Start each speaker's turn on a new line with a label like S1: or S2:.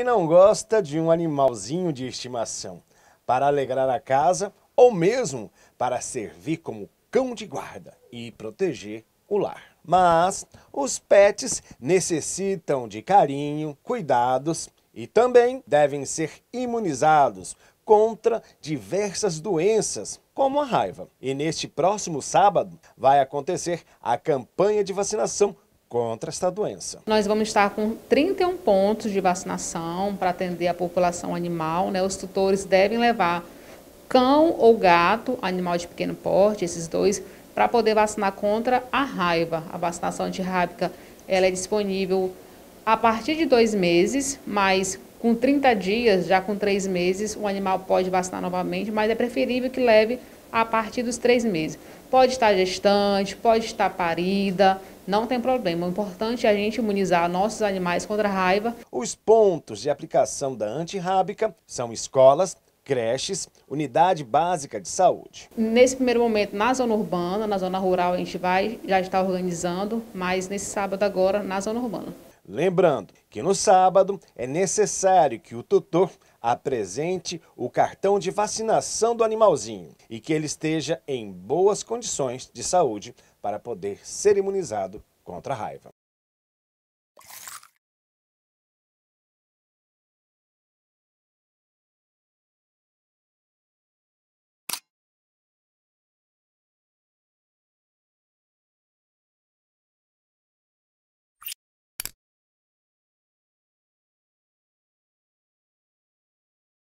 S1: Quem não gosta de um animalzinho de estimação para alegrar a casa ou mesmo para servir como cão de guarda e proteger o lar? Mas os pets necessitam de carinho, cuidados e também devem ser imunizados contra diversas doenças, como a raiva. E neste próximo sábado vai acontecer a campanha de vacinação contra esta doença.
S2: Nós vamos estar com 31 pontos de vacinação para atender a população animal. Né? Os tutores devem levar cão ou gato, animal de pequeno porte, esses dois, para poder vacinar contra a raiva. A vacinação antirrábica ela é disponível a partir de dois meses, mas com 30 dias, já com três meses, o animal pode vacinar novamente, mas é preferível que leve a partir dos três meses. Pode estar gestante, pode estar parida, não tem problema. O importante é a gente imunizar nossos animais contra a raiva. Os pontos de
S1: aplicação da antirrábica são escolas, creches, unidade básica de saúde.
S2: Nesse primeiro momento, na zona urbana, na zona rural a gente vai, já está organizando, mas nesse sábado agora, na zona urbana.
S1: Lembrando que no sábado é necessário que o tutor apresente o cartão de vacinação do animalzinho e que ele esteja em boas condições de saúde para poder ser imunizado
S2: contra a raiva.